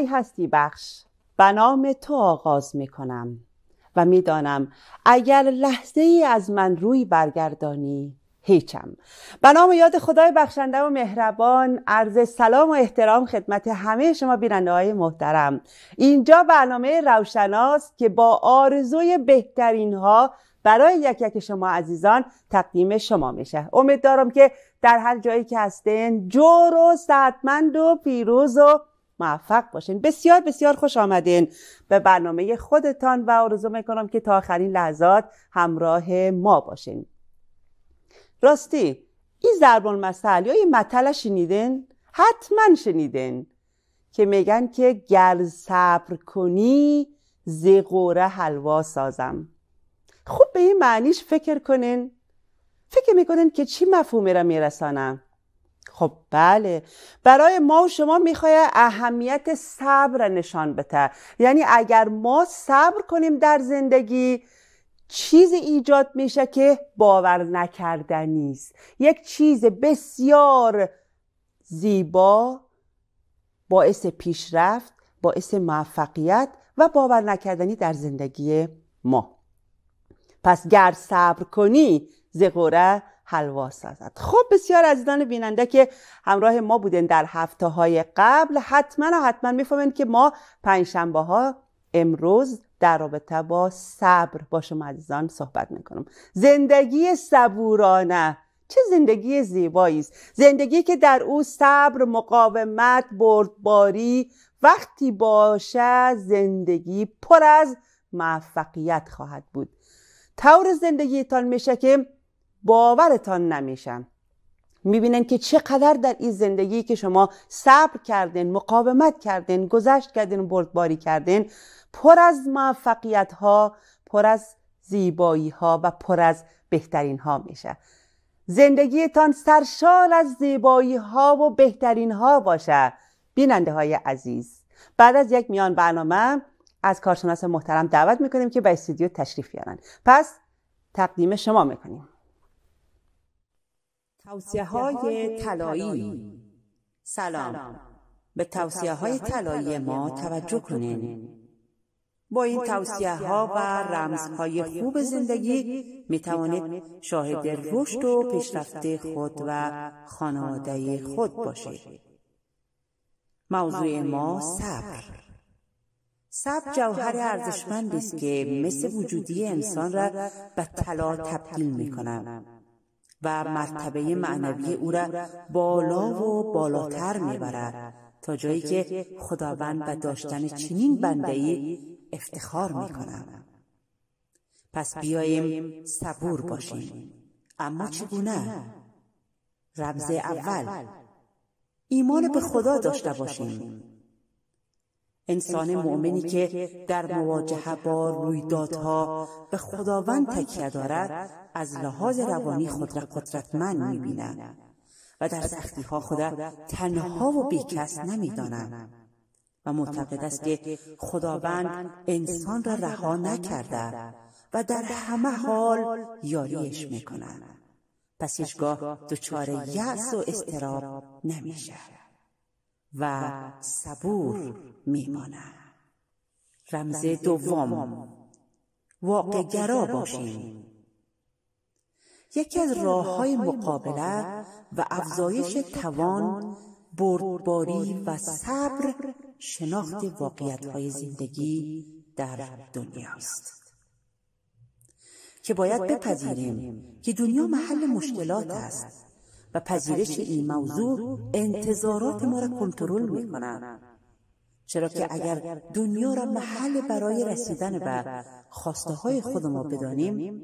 ای هستی بخش به نام تو آغاز می کنم و میدانم اگر لحظه ای از من روی برگردانی هیچم به نام یاد خدای بخشنده و مهربان عرض سلام و احترام خدمت همه شما بیننده های محترم اینجا برنامه روشناست که با آرزوی بهترین ها برای یک یک شما عزیزان تقدیم شما میشه امید دارم که در هر جایی که هستین جور و سعتمند و پیروز و موفق باشین بسیار بسیار خوش آمدین به برنامه خودتان و آرزو میکنم که تا آخرین لحظات همراه ما باشین راستی این ضرب المثل یا این مطل شنیدین حتما شنیدین که میگن که گل صبر کنی ز حلوا سازم خوب به این معنیش فکر کنین فکر میکنین که چی مفهومی را میرسانم خب بله برای ما و شما میخوای اهمیت صبر نشان بده یعنی اگر ما صبر کنیم در زندگی چیزی ایجاد میشه که باور نکردنی است یک چیز بسیار زیبا باعث پیشرفت باعث موفقیت و باور نکردنی در زندگی ما پس گر صبر کنی زقوره حلوا سازد خب بسیار عزیزان بیننده که همراه ما بودن در هفته های قبل حتما و حتما میفهمند که ما پنجشنبه ها امروز در رابطه با صبر با شما عزیزان صحبت میکنم زندگی صبورانه چه زندگی زیبایی است زندگی که در او صبر مقاومت بردباری وقتی باشه زندگی پر از موفقیت خواهد بود طور زندگیتان میشه که باورتان نمیشم میبینن که چقدر در این زندگی که شما صبر کردین مقاومت کردین گذشت کردین بردباری کردین پر از موفقیت ها پر از زیبایی ها و پر از بهترین ها میشه زندگیتان سرشار از زیبایی ها و بهترین ها باشه بیننده های عزیز بعد از یک میان برنامه از کارشناس محترم دعوت میکنیم که به استودیو تشریف بیارن پس تقدیم شما میکنیم توصیه های طلایی سلام به توصیه های طلایی ما توجه کنید با این توصیه ها و رمزهای خوب زندگی می توانید شاهد رشد و پیشرفت خود و خانواده خود باشید موضوع ما صبر صبر جوهر ارزشمندی است که مثل وجودی انسان را به طلا تبدیل می و مرتبه معنوی او را بالا و بالاتر میبرد تا جایی که خداوند به داشتن چنین ای افتخار میکنم پس بیاییم صبور باشیم اما چگونه رمز اول ایمان به خدا داشته باشیم انسان مؤمنی که در مواجهه با رویدادها به خداوند تکیه دارد از لحاظ روانی خود را قدرتمند میبیند و در سختی ها خود تنها و بیکس نمی‌داند و معتقد است که خداوند انسان را رها نکرده و در همه حال یاریش می‌کند. پس هیچگاه دچار یأس و اضطراب نمیشه و صبور میمانند رمز دوم واقعگرا باشیم یکی از راه های مقابله و افزایش توان بردباری و صبر شناخت واقعیت های زندگی در دنیاست که باید بپذیریم که دنیا محل مشکلات است و پذیرش این موضوع انتظارات ما را کنترل می چرا که اگر دنیا را محل برای رسیدن به خواسته های خود ما بدانیم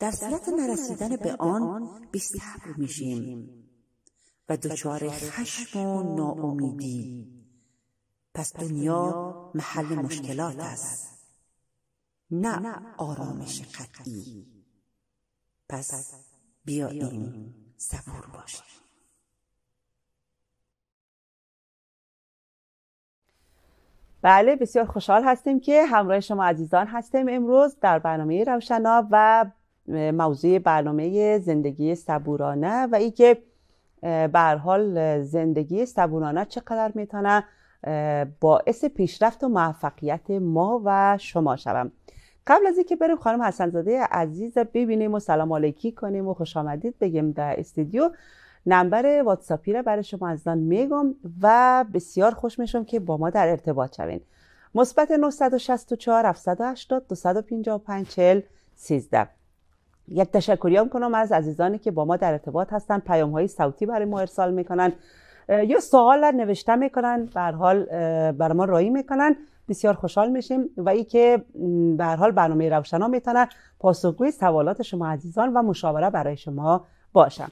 در صورت نرسیدن به آن بیستبر میشیم و دچار خشم و ناامیدی پس دنیا محل مشکلات است نه آرامش قطعی پس بیاییم صبور بله بسیار خوشحال هستیم که همراه شما عزیزان هستیم امروز در برنامه روشنا و موضوع برنامه زندگی صبورانه و ای که به حال زندگی صبورانه چقدر میتونه باعث پیشرفت و موفقیت ما و شما شوم قبل از اینکه بریم خانم حسنزاده عزیز ببینیم و سلام علیکی کنیم و خوش آمدید بگیم در استودیو نمبر واتساپی را برای شما از دان میگم و بسیار خوش میشم که با ما در ارتباط شوین مثبت 964 780 255 40 یک تشکریام کنم از عزیزانی که با ما در ارتباط هستن پیام های صوتی برای ما ارسال میکنن یا سوال نوشته میکنن بر حال بر ما رایی میکنن بسیار خوشحال میشیم و ای که به حال برنامه روشنا میتونه پاسخگوی سوالات شما عزیزان و مشاوره برای شما باشم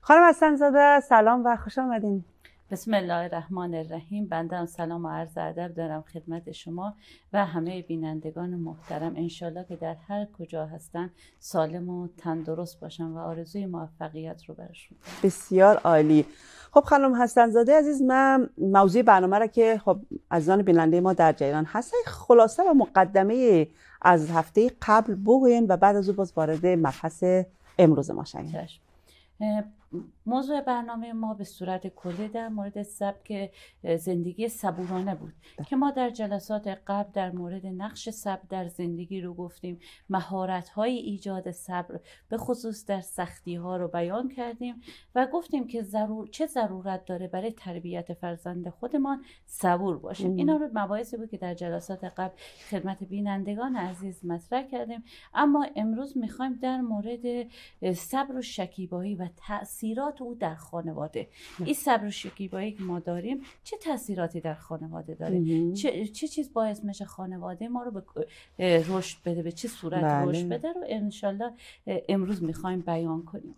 خانم حسن زاده سلام و خوش آمدین بسم الله الرحمن الرحیم بنده سلام و عرض ادب دارم خدمت شما و همه بینندگان محترم انشالله که در هر کجا هستن سالم و تندرست باشن و آرزوی موفقیت رو برشون بسیار عالی خب خانم حسن زاده عزیز من موضوع برنامه را که خب عزیزان بیننده ما در جریان هست خلاصه و مقدمه از هفته قبل بگوین و بعد از او باز وارد مبحث امروز ما شیم موضوع برنامه ما به صورت کلی در مورد سبک زندگی صبورانه بود بله. که ما در جلسات قبل در مورد نقش صبر در زندگی رو گفتیم مهارت های ایجاد صبر به خصوص در سختی ها رو بیان کردیم و گفتیم که ضرور چه ضرورت داره برای تربیت فرزند خودمان صبور باشیم اینا رو مباحثی بود که در جلسات قبل خدمت بینندگان عزیز مطرح کردیم اما امروز میخوایم در مورد صبر و شکیبایی و تاثیر تاثیرات او در خانواده این صبر و شکیبایی که ما داریم چه تاثیراتی در خانواده داره چه،, چه چیز باعث میشه خانواده ما رو به رشد بده به چه صورت بله. رشد بده رو انشالله امروز میخوایم بیان کنیم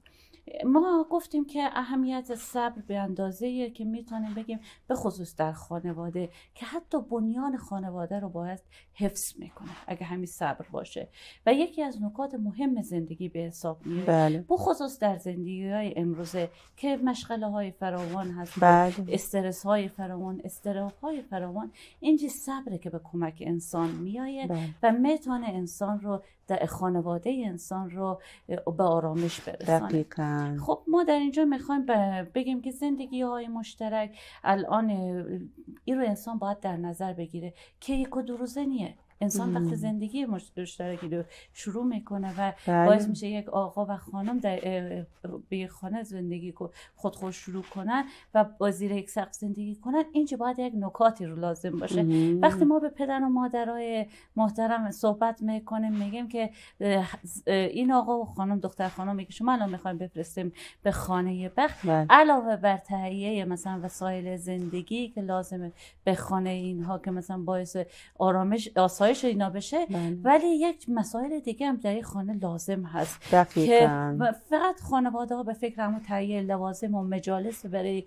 ما گفتیم که اهمیت صبر به اندازه که میتونیم بگیم به خصوص در خانواده که حتی بنیان خانواده رو باید حفظ میکنه اگه همین صبر باشه و یکی از نکات مهم زندگی به حساب میاد بله. به خصوص در زندگی های امروزه که مشغله های فراوان هست بله. استرس های فراوان استراحت های فراوان اینجی صبره که به کمک انسان میایه بله. و میتونه انسان رو خانواده انسان رو به آرامش برسانه خب ما در اینجا میخوایم بگیم که زندگی های مشترک الان این رو انسان باید در نظر بگیره که یک و دو روزه نیه انسان وقت زندگی مشترکی رو شروع میکنه و بله. باعث میشه یک آقا و خانم در به خانه زندگی خود خود شروع کنن و با زیر یک سقف زندگی کنن این چه باید یک نکاتی رو لازم باشه وقتی ما به پدر و مادرای محترم صحبت میکنیم میگیم که این آقا و خانم دختر خانم میگه شما الان میخوایم بفرستیم به خانه بخت بله. علاوه بر تهیه مثلا وسایل زندگی که لازمه به خانه اینها که مثلا باعث آرامش آسایش آسایش اینا بشه بله. ولی یک مسائل دیگه هم در خانه لازم هست که فقط خانواده ها به فکر همون تهیه لوازم و مجالس برای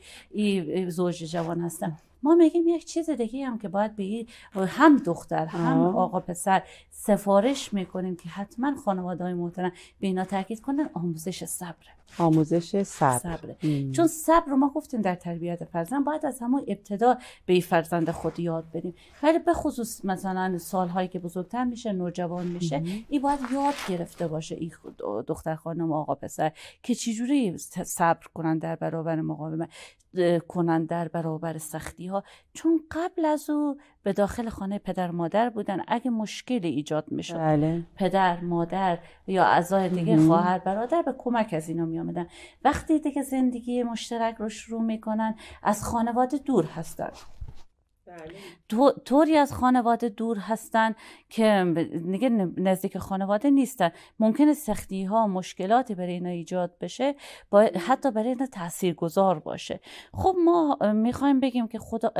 زوج جوان هستن ما میگیم یک چیز دیگه هم که باید به هم دختر هم آه. آقا پسر سفارش میکنیم که حتما خانواده های محترم به اینا تاکید کنن آموزش صبره آموزش صبر چون صبر رو ما گفتیم در تربیت فرزند باید از همون ابتدا به فرزند خود یاد بدیم ولی به خصوص مثلا سالهایی که بزرگتر میشه نوجوان میشه این باید یاد گرفته باشه این دختر خانم آقا پسر که چجوری صبر کنن در برابر مقاومت کنن در برابر سختی چون قبل از او به داخل خانه پدر مادر بودن اگه مشکلی ایجاد میشد بله. پدر مادر یا اعضای دیگه خواهر برادر به کمک از اینا می آمدن وقتی دیگه زندگی مشترک رو شروع میکنن از خانواده دور هستن بله. طوری از خانواده دور هستن که نزدیک خانواده نیستن ممکن سختی ها مشکلاتی برای اینا ایجاد بشه با حتی برای اینا تأثیر گذار باشه خب ما میخوایم بگیم که خدا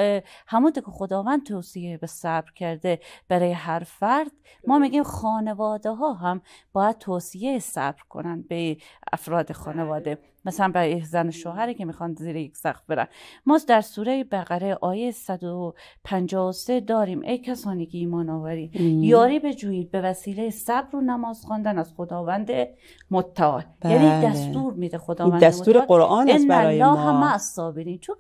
همونطور که خداوند توصیه به صبر کرده برای هر فرد ما میگیم خانواده ها هم باید توصیه صبر کنن به افراد خانواده مثلا برای زن شوهری که میخوان زیر یک سقف برن ما در سوره بقره آیه 153 داریم ای کسانی که ایمان آوری یاری به جویید به وسیله صبر و نماز خواندن از خداوند متعال یعنی بله. یعنی دستور میده خداوند دستور قرآن است برای الله ما صابرین چون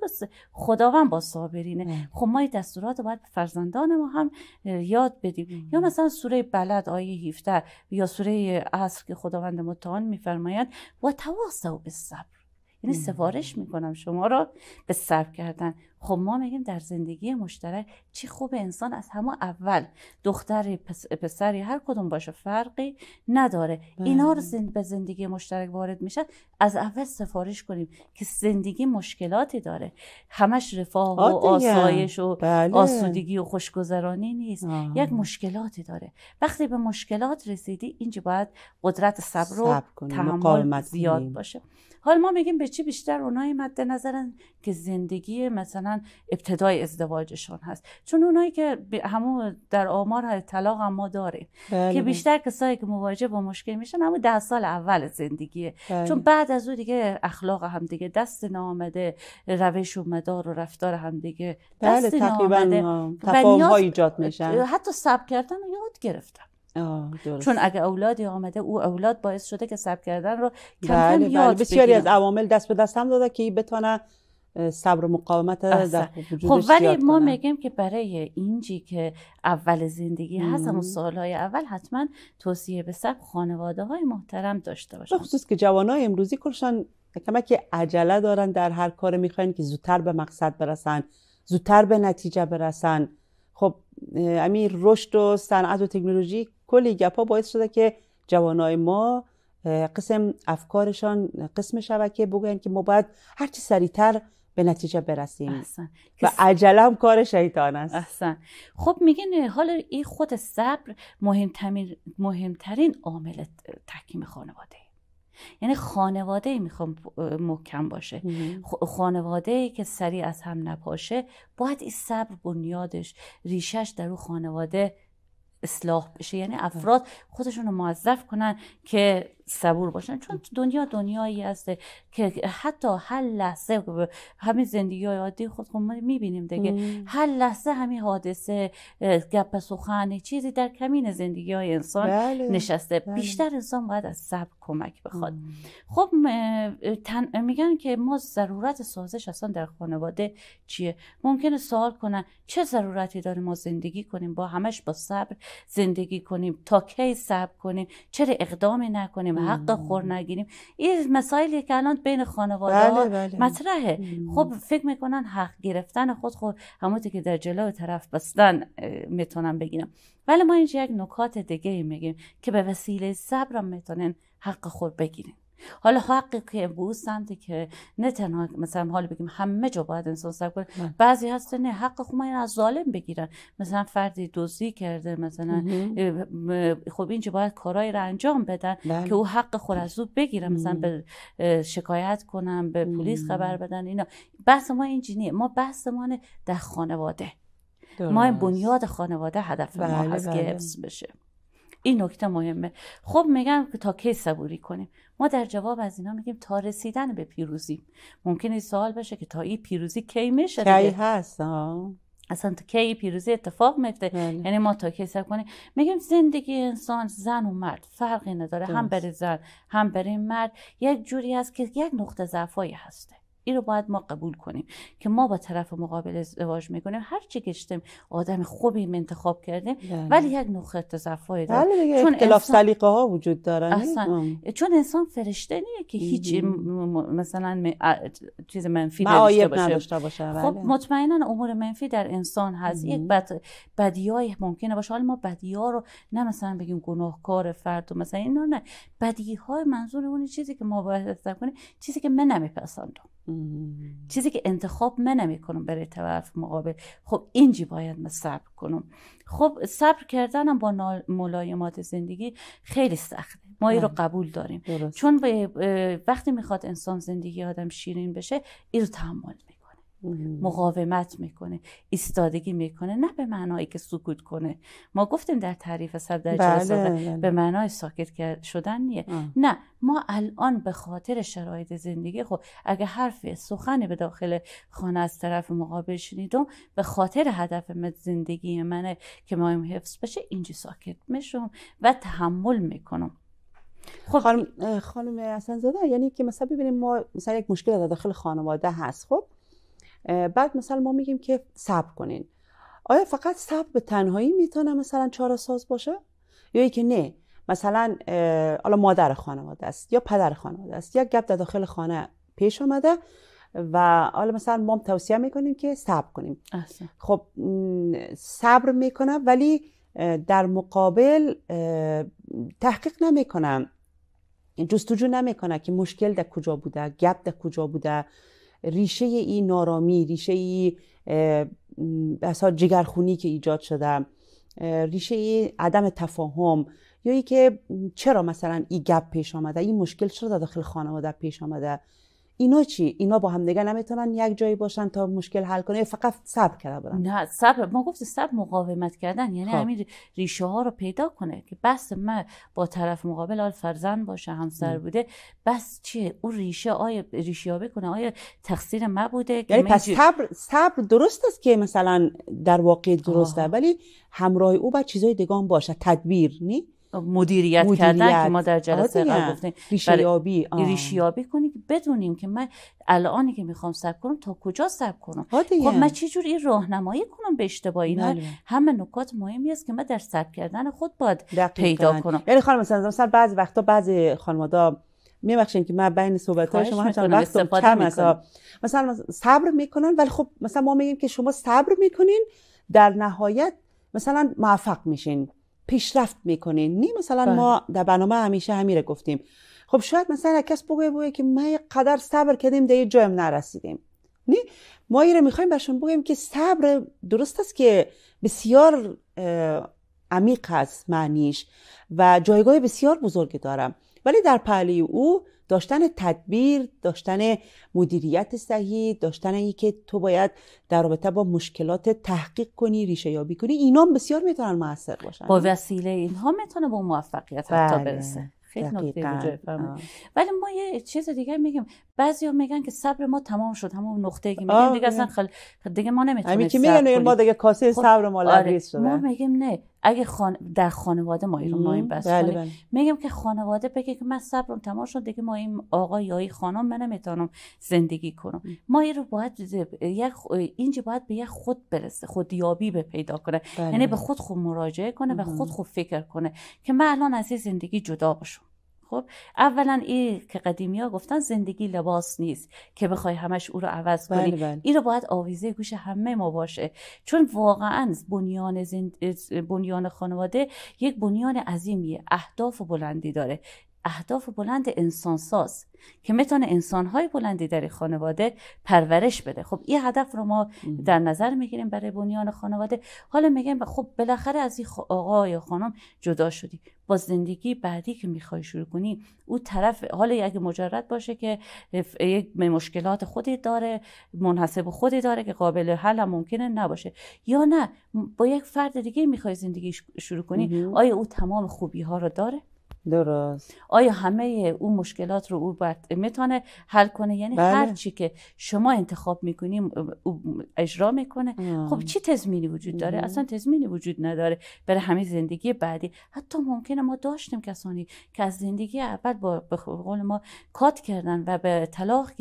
خداوند با صابرینه خب ما دستورات باید فرزندان ما هم یاد بدیم یا مثلا سوره بلد آیه 17 یا سوره عصر که خداوند متعال میفرماید و تواصوا یعنی سفارش میکنم شما رو به صبر کردن خب ما میگیم در زندگی مشترک چی خوب انسان از همه اول دختری پس، پسری هر کدوم باشه فرقی نداره بله. اینا رو زند... به زندگی مشترک وارد میشن از اول سفارش کنیم که زندگی مشکلاتی داره همش رفاه و آسایش و بله. آسودگی و خوشگذرانی نیست یک مشکلاتی داره وقتی به مشکلات رسیدی اینجا باید قدرت صبر و تحمل زیاد باشه حال ما میگیم به چی بیشتر اونایی مد نظرن که زندگی مثلا ابتدای ازدواجشون هست چون اونایی که همون در آمار طلاق هم ما داریم بله، که بله. بیشتر کسایی که مواجه با مشکل میشن همون ده سال اول زندگیه بله. چون بعد از او دیگه اخلاق هم دیگه دست نامده روش و مدار و رفتار هم دیگه دست نامده تقریبا تفاهم ها ایجاد میشن حتی سب کردن یاد گرفتم درست. چون اگه اولادی آمده او اولاد باعث شده که سب کردن رو کم کم بله،, بله. بسیاری از عوامل دست به دست هم داده که بتونه صبر و مقاومت در خب ولی ما میگیم که برای اینجی که اول زندگی هست همون سالهای اول حتما توصیه به سب خانواده های محترم داشته باشن خصوص که جوان جوانای امروزی کلشان کمک که عجله دارن در هر کار میخواین که زودتر به مقصد برسن زودتر به نتیجه برسن خب امیر رشد و صنعت و تکنولوژی کلی گپا باعث شده که جوانای ما قسم افکارشان قسم شبکه بگوین که ما باید هرچی سریعتر به نتیجه برسیم احسن. و هم کار شیطان است احسن. خب میگن حالا این خود صبر مهمترین مهمترین عامل تحکیم خانواده یعنی خانواده میخوام محکم باشه خانواده ای که سریع از هم نپاشه باید این صبر بنیادش ریشش در اون خانواده اصلاح بشه یعنی بله. افراد خودشون رو موظف کنن که صبور باشن چون دنیا دنیایی است که حتی هر لحظه همین زندگی های عادی خود خود خب میبینیم دیگه هر لحظه همین حادثه گپ سخن چیزی در کمین زندگی های انسان بله، نشسته بله. بیشتر انسان باید از صبر کمک بخواد خب تن... میگن که ما ضرورت سازش اصلا در خانواده چیه ممکنه سوال کنن چه ضرورتی داره ما زندگی کنیم با همش با صبر زندگی کنیم تا کی صبر کنیم چرا اقدامی نکنیم نگیریم حق خور نگیریم این مسائلی که الان بین خانواده بله،, بله، مطرحه خب فکر میکنن حق گرفتن خود خود همونطور که در جلو طرف بستن میتونم بگیرم ولی ما اینجا یک نکات دیگه میگیم که به وسیله صبرم میتونن حق خور بگیریم حالا حق که امروز که نه تنها مثلا حال بگیم همه جا باید انسان صبر کنه بعضی هست نه حق خوب من از ظالم بگیرن مثلا فردی دزدی کرده مثلا خب این باید کارهایی رو انجام بدن بله. که او حق خود از او بگیرن مثلا به شکایت کنم به پلیس خبر بدن اینا بحث ما اینجوریه ما بحث نه در خانواده ما ما بنیاد خانواده هدف ما بله، هست که بله. بشه این نکته مهمه خب میگم که تا کی صبوری کنیم ما در جواب از اینا میگیم تا رسیدن به پیروزی ممکن این سوال باشه که تا این پیروزی کی میشه کی هست اصلا تا کی پیروزی اتفاق میفته بله. یعنی ما تا کی سر کنیم میگیم زندگی انسان زن و مرد فرقی نداره هم برای زن هم برای مرد یک جوری هست که یک نقطه ضعفایی هسته این رو باید ما قبول کنیم که ما با طرف مقابل ازدواج میکنیم هر چی آدم خوبی انتخاب کردیم بله. ولی یک نقطه تضعفی داره بله چون اختلاف سلیقه ها وجود دارن اصلا چون انسان فرشته نیه که هیچ مثلا م... چیز منفی داشته باشه, باشه. خب بله. مطمئنا امور منفی در انسان هست یک بد... بدی های ممکنه باشه حالا ما بدی ها رو نه مثلا بگیم گناهکار فرد و مثلا اینا نه بدی های منظور اون چیزی که ما باید کنیم چیزی که من نمیپسندم چیزی که انتخاب من کنم برای طرف مقابل خب اینجی باید من صبر کنم خب صبر کردنم با ملایمات زندگی خیلی سخته ما این رو بله. قبول داریم چون وقتی میخواد انسان زندگی آدم شیرین بشه این رو تحمل می مقاومت میکنه ایستادگی میکنه نه به معنایی که سکوت کنه ما گفتیم در تعریف صد در بله،, بله، به معنای ساکت شدن نیه نه ما الان به خاطر شرایط زندگی خب اگه حرف سخنی به داخل خانه از طرف مقابل شنیدم به خاطر هدف زندگی منه که مایم حفظ بشه اینجا ساکت میشم و تحمل میکنم خب خانم خانم اصلا زاده یعنی که مثلا ببینیم ما مثلا یک مشکل در داخل خانواده هست خب بعد مثلا ما میگیم که صبر کنین آیا فقط صبر به تنهایی میتونه مثلا چهار ساز باشه یا اینکه نه مثلا حالا مادر خانواده است یا پدر خانواده است یک گپ در داخل خانه پیش آمده و حالا مثلا ما توصیه میکنیم که صبر کنیم خب صبر میکنم ولی در مقابل تحقیق نمیکنم جستجو نمیکنه که مشکل در کجا بوده گپ در کجا بوده ریشه این نارامی ریشه ای بسا جگرخونی که ایجاد شده، ریشه عدم تفاهم یا ای که چرا مثلا این گپ پیش آمده این مشکل چرا داخل خانواده پیش آمده اینا چی اینا با هم دیگه نمیتونن یک جایی باشن تا مشکل حل کنه فقط صبر کرده برن نه صبر ما گفت صبر مقاومت کردن یعنی خب. همین ریشه ها رو پیدا کنه که بس من با طرف مقابل آل فرزند باشه همسر بوده بس چیه اون ریشه آیا ریشه ها بکنه آیا تقصیر ما بوده یعنی پس صبر صبر درست است که مثلا در واقع درسته ولی همراه او با چیزای دیگه باشه تدبیر نی مدیریت, مدیریت, کردن که ما در جلسه قبل آره گفتیم ریشیابی ریشیابی کنی که بدونیم که من الانی که میخوام سب کنم تا کجا سب کنم خب من چه جور این راهنمایی کنم به اشتباهی نه بله. همه نکات مهمی است که من در سب کردن خود باید پیدا کنم یعنی خانم مثلا بعضی وقتا بعضی خانم‌ها میبخشین که من بین صحبت های شما همچنان وقت کم است مثلا صبر میکنن ولی خب مثلا ما میگیم که شما صبر میکنین در نهایت مثلا موفق میشین پیشرفت میکنین نی مثلا بله. ما در برنامه همیشه همیره گفتیم خب شاید مثلا کس بگه بگه که ما قدر صبر کردیم در یه جایم نرسیدیم نی ما رو میخوایم برشون بگیم که صبر درست است که بسیار عمیق است معنیش و جایگاه بسیار بزرگی دارم ولی در پهلی او داشتن تدبیر داشتن مدیریت صحیح داشتن اینکه تو باید در رابطه با مشکلات تحقیق کنی ریشه یابی کنی اینا هم بسیار میتونن موثر باشن با وسیله اینها میتونه به موفقیت حتی بله، برسه خیلی ولی ما یه چیز دیگه میگیم بعضیا میگن که صبر ما تمام شد همون نقطه که میگن دیگه اصلا خل... دیگه ما نمیتونیم که میگن ما دیگه کاسه خب، صبر ما لبریز آره. شده ما میگیم نه اگه خان... در خانواده ما رو ما این بس بله، بله. میگم که خانواده بگه که من صبرم تمام شد دیگه ما این آقا یا خانم من نمیتونم زندگی کنم ما این رو باید اینجا باید به یک خود برسه خودیابی به پیدا کنه بله، یعنی به خود خود مراجعه کنه و خود خود فکر کنه که من الان از این زندگی جدا باشم خب اولا این که قدیمی ها گفتن زندگی لباس نیست که بخوای همش او رو عوض بله، کنی بله. این رو باید آویزه گوش همه ما باشه چون واقعا بنیان بنیان خانواده یک بنیان عظیمیه اهداف و بلندی داره اهداف بلند انسانساز که میتونه انسانهای بلندی در خانواده پرورش بده خب این هدف رو ما در نظر میگیریم برای بنیان خانواده حالا میگیم خب بالاخره از این آقا یا خانم جدا شدی با زندگی بعدی که میخوای شروع کنی او طرف حالا اگه مجرد باشه که یک مشکلات خودی داره منحسب خودی داره که قابل حل هم ممکنه نباشه یا نه با یک فرد دیگه میخوای زندگی شروع کنی آیا او تمام خوبی ها رو داره درست آیا همه اون مشکلات رو او میتونه حل کنه یعنی بله. هر چی که شما انتخاب میکنیم اجرا میکنه آه. خب چی تضمینی وجود داره اصلا تضمینی وجود نداره برای همه زندگی بعدی حتی ممکنه ما داشتیم کسانی که از زندگی اول با به قول ما کات کردن و به طلاق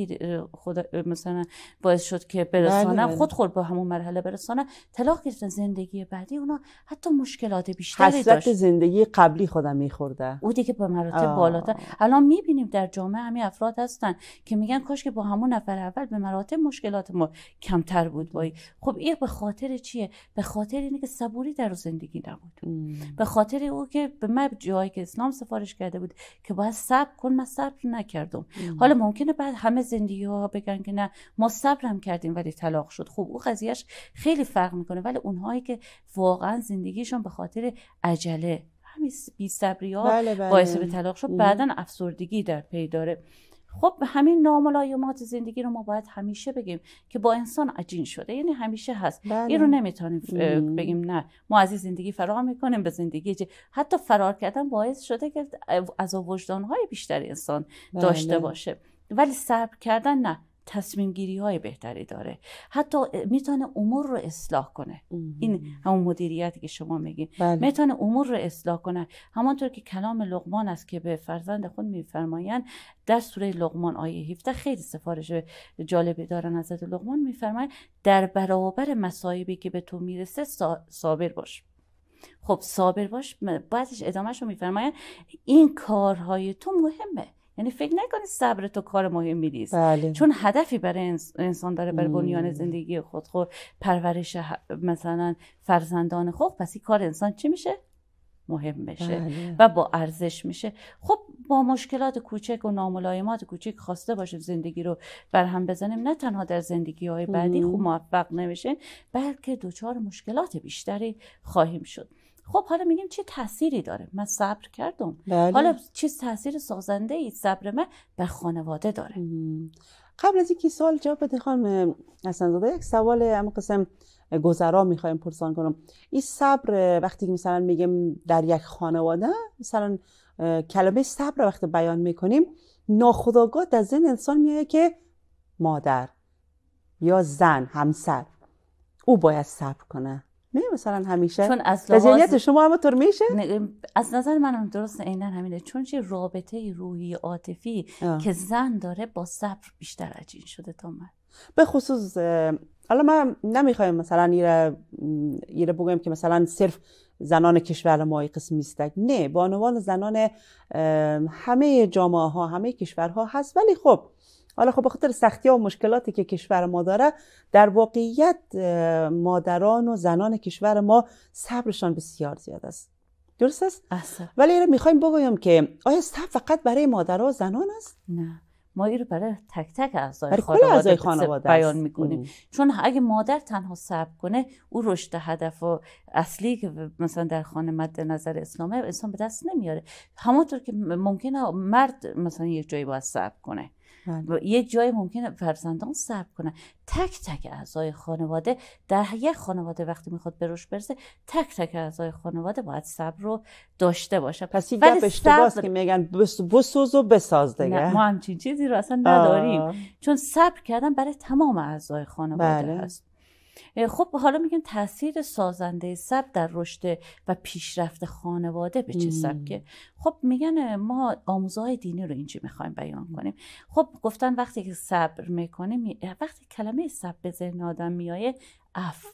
خود مثلا باعث شد که برسانم بله. خود خود با همون مرحله برسانن طلاق گرفتن زندگی بعدی اونا حتی مشکلات بیشتری داشت زندگی قبلی خودم میخورده بودی که به مراتب بالاتر الان میبینیم در جامعه همین افراد هستن که میگن کاش که با همون نفر اول به مراتب مشکلات ما کمتر بود بایی خب این به خاطر چیه به خاطر اینه که صبوری در زندگی نبود به خاطر او که به من جایی که اسلام سفارش کرده بود که باید صبر کن من صبر نکردم حالا ممکنه بعد همه زندگی ها بگن که نه ما صبرم کردیم ولی طلاق شد خب او قضیهش خیلی فرق میکنه ولی اونهایی که واقعا زندگیشون به خاطر عجله همین صبری ها بله، بله. باعث به طلاق شد بعدا افسردگی در پی داره خب همین ناملایمات زندگی رو ما باید همیشه بگیم که با انسان عجین شده یعنی همیشه هست بله. این رو نمیتونیم بگیم نه ما از زندگی فرار میکنیم به زندگی جه. حتی فرار کردن باعث شده که از وجدان های بیشتر انسان بله. داشته باشه ولی صبر کردن نه تصمیم گیری های بهتری داره حتی میتونه امور رو اصلاح کنه این همون مدیریتی که شما میگین بله. میتونه امور رو اصلاح کنه همانطور که کلام لقمان است که به فرزند خود میفرمایند در سوره لقمان آیه 17 خیلی سفارش جالبی دارن حضرت لغمان میفرماین در برابر مصایبی که به تو میرسه صابر باش خب صابر باش بعدش ادامهش رو میفرماین این کارهای تو مهمه یعنی فکر نکنید صبر تو کار مهمی نیست بله. چون هدفی برای انسان داره برای بنیان زندگی خود خود خب، پرورش مثلا فرزندان خود پس این کار انسان چی میشه مهم میشه بله. و با ارزش میشه خب با مشکلات کوچک و ناملایمات کوچک خواسته باشه زندگی رو برهم بزنیم نه تنها در زندگی های بعدی خوب موفق نمیشه بلکه دچار مشکلات بیشتری خواهیم شد خب حالا میگیم چه تاثیری داره من صبر کردم بله. حالا چه تاثیر سازنده ای صبر من بر خانواده داره قبل از اینکه سوال جواب بده خانم زاده یک سوال هم قسم گذرا میخوایم پرسان کنم این صبر وقتی مثلا میگیم در یک خانواده مثلا کلمه صبر وقتی بیان میکنیم ناخداگاه در ذهن انسان میاد که مادر یا زن همسر او باید صبر کنه نه مثلا همیشه چون از شما همطور میشه از نظر من هم درست عینا همینه چون چه رابطه روحی عاطفی که زن داره با صبر بیشتر عجین شده تا من به خصوص حالا من نمیخوایم مثلا یه یه بگویم که مثلا صرف زنان کشور ما قسم نیستک نه بانوان زنان همه جامعه ها همه کشورها هست ولی خب حالا خب به خاطر سختی و مشکلاتی که کشور ما داره در واقعیت مادران و زنان کشور ما صبرشان بسیار زیاد است درست است؟ اصلا. ولی میخوایم بگویم که آیا صبر فقط برای مادرها و زنان است؟ نه ما این رو برای تک تک اعضای خانواده, خانواده بیان میکنیم چون اگه مادر تنها صبر کنه او رشد هدف و اصلی که مثلا در خانه مد نظر اسلامه انسان به دست نمیاره همانطور که ممکنه مرد مثلا یک جایی باید صبر کنه بله. و یه جای ممکنه فرزندان صبر کنن تک تک اعضای خانواده در یک خانواده وقتی میخواد به برسه تک تک اعضای خانواده باید صبر رو داشته باشه پس این اشتباه است که میگن بسوز و بساز دیگه ما همچین چیزی رو اصلا نداریم چون صبر کردن برای تمام اعضای خانواده بله. هست خب حالا میگن تاثیر سازنده سب در رشد و پیشرفت خانواده به چه سبکه خب میگن ما آموزهای دینی رو اینجا میخوایم بیان کنیم خب گفتن وقتی که صبر میکنیم وقتی کلمه صبر به ذهن آدم میایه اف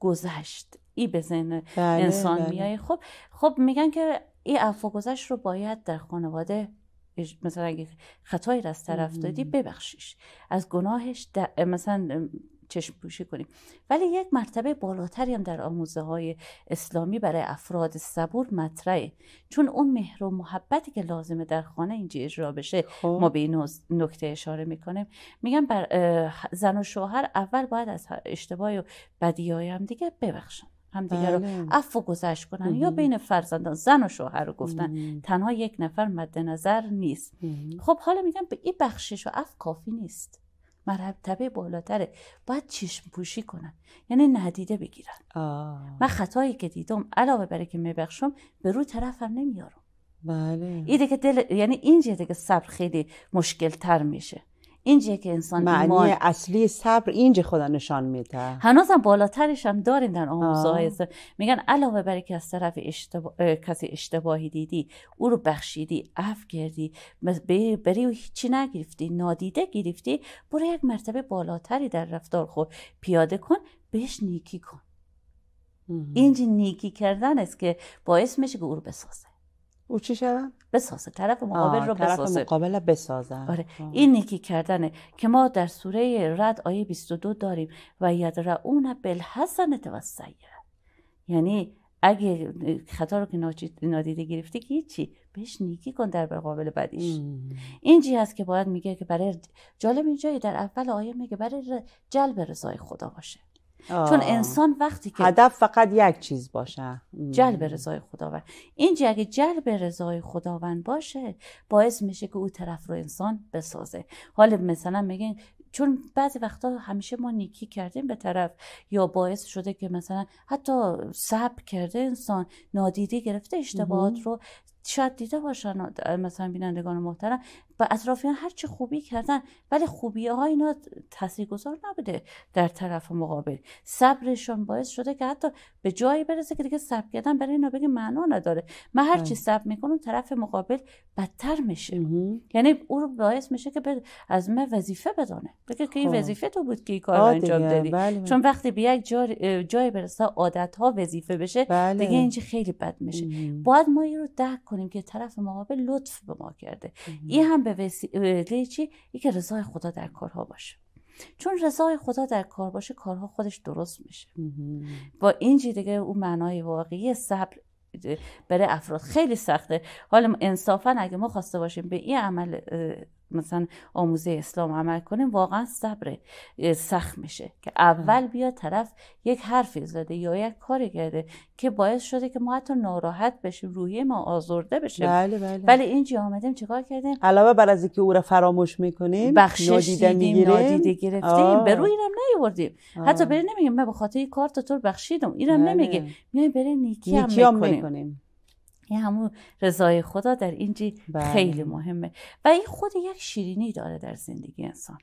گذشت ای به ذهن بله، انسان بله. میایه خب خب میگن که اف و گذشت رو باید در خانواده مثلا اگه خطایی را از طرف دادی ببخشیش از گناهش مثلا چشم پوشی کنیم ولی یک مرتبه بالاتری هم در آموزه های اسلامی برای افراد صبور مطرحه چون اون مهر و محبتی که لازمه در خانه اینجا اجرا بشه خوب. ما به این نکته اشاره میکنیم میگم بر زن و شوهر اول باید از اشتباه و های هم دیگه ببخشن هم دیگه رو بله. عفو گذشت کنن یا بین فرزندان زن و شوهر رو گفتن تنها یک نفر مد نظر نیست خب حالا میگم به این بخشش و عفو کافی نیست مرتبه بالاتره باید چشم پوشی کنن یعنی ندیده بگیرن آه. من خطایی که دیدم علاوه بر که میبخشم به رو طرفم نمیارم بله ایده که دل یعنی این که صبر خیلی مشکل تر میشه که انسان معنی اصلی صبر اینجا خدا نشان میده هنوزم بالاترش هم دارین در آموزهای میگن علاوه بر که از طرف کسی اشتباهی دیدی او رو بخشیدی اف کردی بری و هیچی نگرفتی نادیده گرفتی برو یک مرتبه بالاتری در رفتار خود پیاده کن بهش نیکی کن اینجا نیکی کردن است که باعث میشه که او رو بسازه او چی شدن؟ بسازه طرف مقابل رو طرف بسازه مقابل آره، این نیکی کردنه که ما در سوره رد آیه 22 داریم و یدرعون بلحسن توسعیه یعنی اگه خطا رو که نادیده گرفتی که هیچی بهش نیکی کن در مقابل بدیش این جی هست که باید میگه که برای جالب اینجایی در اول آیه میگه برای جلب رضای خدا باشه چون انسان وقتی که هدف فقط یک چیز باشه جلب رضای خداوند این اگه جلب رضای خداوند باشه باعث میشه که او طرف رو انسان بسازه حالا مثلا میگن چون بعضی وقتا همیشه ما نیکی کردیم به طرف یا باعث شده که مثلا حتی سب کرده انسان نادیده گرفته اشتباهات رو شاید دیده باشن مثلا بینندگان محترم و اطرافیان هر چه خوبی کردن ولی خوبی ها اینا تاثیرگذار نبوده در طرف مقابل صبرشون باعث شده که حتی به جایی برسه که دیگه صبر کردن برای اینا بگه معنا نداره من هر چی بله. صبر میکنم طرف مقابل بدتر میشه یعنی او رو باعث میشه که از من وظیفه بدانه بگه که این خب. وظیفه تو بود که این کار انجام دادی بله چون وقتی به یک جای برسه عادت ها وظیفه بشه بله. دیگه اینجا خیلی بد میشه باید ما این ده درک کنیم که طرف مقابل لطف به ما کرده این هم به وسیله چی که رضای خدا در کارها باشه چون رضای خدا در کار باشه کارها خودش درست میشه با این دیگه اون معنای واقعی صبر برای افراد خیلی سخته حالا انصافا اگه ما خواسته باشیم به این عمل مثلا آموزه اسلام عمل کنیم واقعا صبر سخت میشه که اول بیا طرف یک حرفی زده یا یک کاری کرده که باعث شده که ما حتی ناراحت بشیم روحی ما آزرده بشه بله بله ولی این اومدیم چیکار کردیم علاوه بر از اینکه او را فراموش میکنیم بخشش دیدیم نادیده گرفتیم به روی اینم نیوردیم حتی بری نمیگیم من به خاطر این کار تو بخشیدم اینم بله. نمیگه میای بری نیکی هم میکنیم این همون رضای خدا در اینجی بله. خیلی مهمه و این خود یک شیرینی داره در زندگی انسان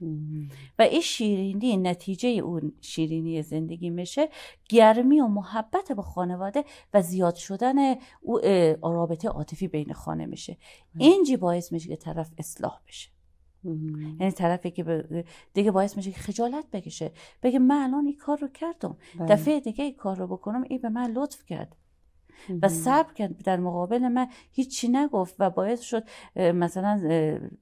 و این شیرینی نتیجه اون شیرینی زندگی میشه گرمی و محبت به خانواده و زیاد شدن او رابطه عاطفی بین خانه میشه جی بله. باعث میشه که طرف اصلاح بشه یعنی طرفی که دیگه باعث میشه که خجالت بکشه بگه من الان این کار رو کردم بله. دفعه دیگه این کار رو بکنم این به من لطف کرد و صبر کرد در مقابل من هیچی نگفت و باعث شد مثلا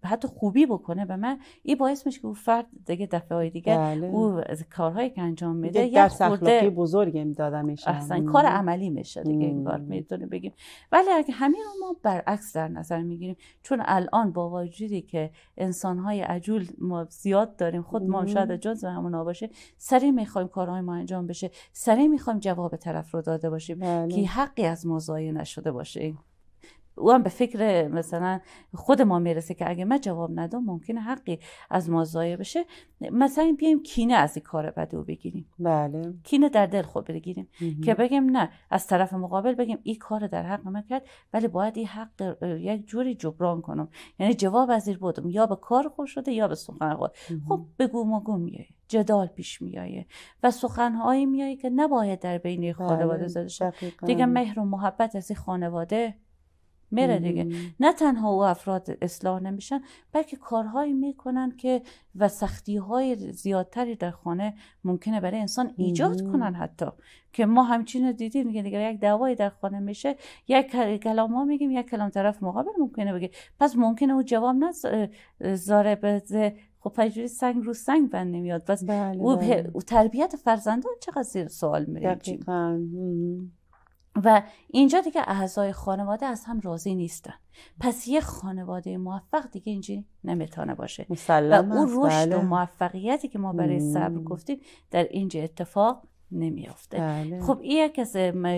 حتی خوبی بکنه به من این باعث میشه که او فرد دیگه دفعه های دیگه بله. او کارهایی که انجام میده درس خورده بزرگی میداده میشه اصلا کار عملی میشه دیگه این کار میتونه بگیم ولی اگه همین رو ما برعکس در نظر میگیریم چون الان با وجودی که های عجول ما زیاد داریم خود ما شاید جز همون باشه سری میخوایم کارهای ما انجام بشه سری میخوایم جواب طرف رو داده باشیم بله. که حقی از ما نشده باشه او هم به فکر مثلا خود ما میرسه که اگه من جواب ندم ممکنه حقی از ما ضایع بشه مثلا بیایم کینه از این کار بده و بگیریم بله کینه در دل خود بگیریم که بگیم نه از طرف مقابل بگیم این کار در حق من کرد ولی باید این حق یک جوری جبران کنم یعنی جواب از بودم یا به کار خود شده یا به سخن خود خب بگو مگو میای جدال پیش میایه و سخنهایی میایه که نباید در بین بله، خانواده زده شد دیگه مهر و محبت از خانواده میره دیگه نه تنها او افراد اصلاح نمیشن بلکه کارهایی میکنن که و سختی های زیادتری در خانه ممکنه برای انسان ایجاد کنن حتی که ما همچین دیدیم میگه دیگه یک دوایی در خانه میشه یک کلام ما میگیم یک کلام طرف مقابل ممکنه بگه پس ممکنه او جواب نزاره به خب پجوری سنگ رو سنگ بند نمیاد بس بله او, بله. او تربیت فرزندان چقدر سوال میره و اینجا دیگه اعضای خانواده از هم راضی نیستن پس یه خانواده موفق دیگه اینجا نمیتونه باشه و اون رشد و بله. موفقیتی که ما برای صبر گفتیم در اینجا اتفاق نمیافته بله. خب این یک از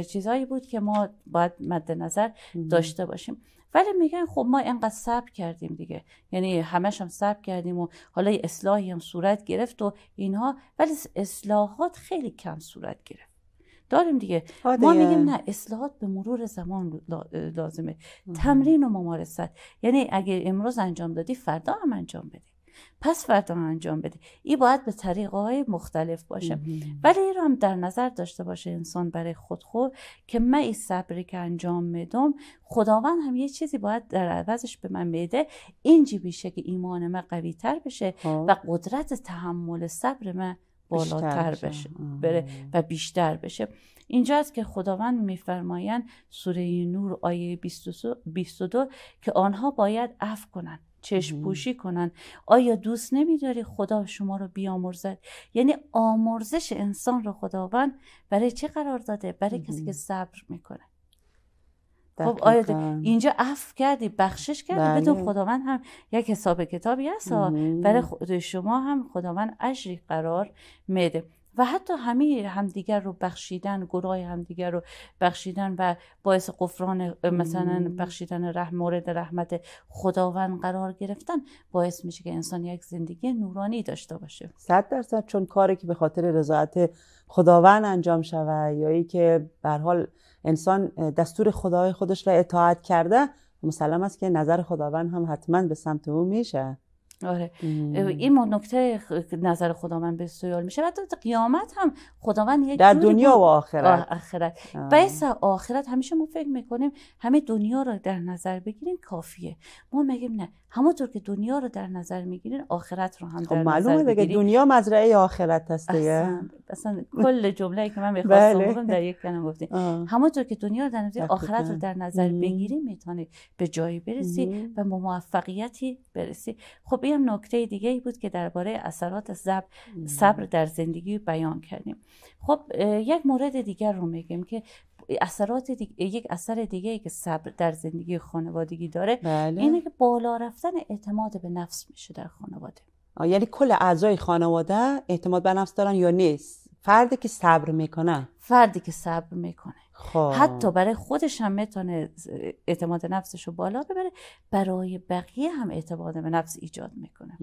چیزهایی بود که ما باید مد نظر داشته باشیم ولی میگن خب ما اینقدر صبر کردیم دیگه یعنی همش هم صبر کردیم و حالا اصلاحی هم صورت گرفت و اینها ولی اصلاحات خیلی کم صورت گرفت داریم دیگه ما میگیم نه اصلاحات به مرور زمان لازمه تمرین و ممارست یعنی اگه امروز انجام دادی فردا هم انجام بده پس فردا هم انجام بده این باید به طریقه های مختلف باشه ولی این هم در نظر داشته باشه انسان برای خود خود که من این صبری که انجام میدم خداوند هم یه چیزی باید در عوضش به من بده اینجی میشه که ایمان من قوی تر بشه خب. و قدرت تحمل صبر من بالاتر بشه بره و بیشتر بشه اینجا اینجاست که خداوند میفرمایند سوره نور آیه 22 که آنها باید عفو کنند چشم پوشی کنن آیا دوست نمیداری خدا شما رو بیامرزد یعنی آمرزش انسان رو خداوند برای چه قرار داده برای کسی که صبر میکنه خب اینجا عفو کردی بخشش کردی بله. بتون خداوند هم یک حساب کتابی هست برای خود شما هم خداوند اجری قرار میده و حتی همه همدیگر رو بخشیدن گناه همدیگر رو بخشیدن و باعث قفران مثلا بخشیدن رحم مورد رحمت خداوند قرار گرفتن باعث میشه که انسان یک زندگی نورانی داشته باشه صد درصد چون کاری که به خاطر رضایت خداوند انجام شود یا ای که به حال انسان دستور خدای خودش را اطاعت کرده مسلم است که نظر خداوند هم حتما به سمت او میشه آره این نکته نظر خداوند به سوال میشه تا قیامت هم خداوند یک در دنیا و آخرت آخرت بس آخرت همیشه ما فکر میکنیم همه دنیا رو در نظر بگیریم کافیه ما میگیم نه همونطور که دنیا رو در نظر میگیرین آخرت رو هم خب، در خب معلومه نظر دیگه دنیا مزرعه آخرت هست دیگه اصلا, کل جمله که من میخواستم بله. بگم در یک کلمه گفتیم همونطور که دنیا رو در نظر آخرت رو در نظر بگیریم میتونی به جایی برسی و موفقیتی برسی خب هم نکته دیگه ای بود که درباره اثرات صبر صبر در زندگی بیان کردیم خب یک مورد دیگر رو میگیم که اثرات یک اثر دیگه ای که صبر در زندگی خانوادگی داره بله. اینه که بالا رفتن اعتماد به نفس میشه در خانواده یعنی کل اعضای خانواده اعتماد به نفس دارن یا نیست فردی که صبر میکنه فردی که صبر میکنه خواه. خب. حتی برای خودش هم میتونه اعتماد نفسش رو بالا ببره برای بقیه هم اعتماد به نفس ایجاد میکنه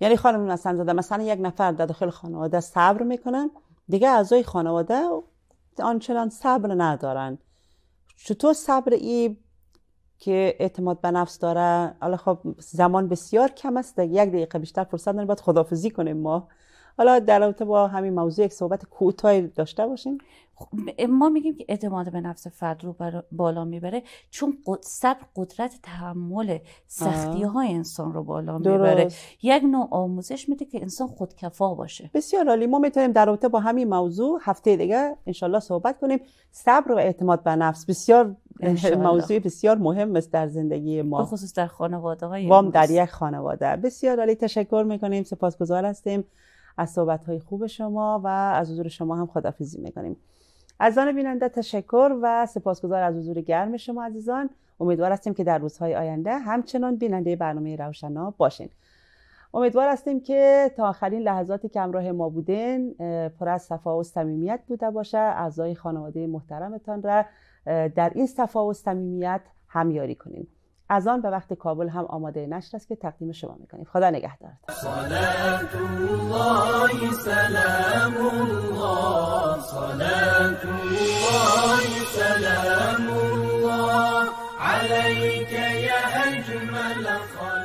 یعنی خانم مثلا زده مثلا یک نفر در داخل خانواده صبر میکنن دیگه اعضای خانواده آنچنان صبر ندارن چطور صبر ای که اعتماد به نفس داره حالا خب زمان بسیار کم است یک دقیقه بیشتر فرصت نداریم باید خدافزی کنیم ما حالا در رابطه با همین موضوع یک صحبت کوتاهی داشته باشیم خب، ما میگیم که اعتماد به نفس فرد رو بالا میبره چون صبر قدرت تحمل سختی های انسان رو بالا میبره یک نوع آموزش میده که انسان خودکفا باشه بسیار عالی ما میتونیم در رابطه با همین موضوع هفته دیگه انشالله صحبت کنیم صبر و اعتماد به نفس بسیار انشالله. موضوع بسیار مهم است در زندگی ما خصوص در خانواده های وام در یک خانواده بسیار عالی تشکر میکنیم سپاسگزار هستیم از های خوب شما و از حضور شما هم خدافیزی میکنیم از آن بیننده تشکر و سپاسگزار از حضور گرم شما عزیزان امیدوار هستیم که در روزهای آینده همچنان بیننده برنامه روشنا باشین امیدوار هستیم که تا آخرین لحظاتی که همراه ما بودین پر از صفا و صمیمیت بوده باشه اعضای خانواده محترمتان را در این صفا و صمیمیت همیاری کنیم از آن به وقت کابل هم آماده نشر است که تقدیم شما میکنیم خدا نگهدار علیک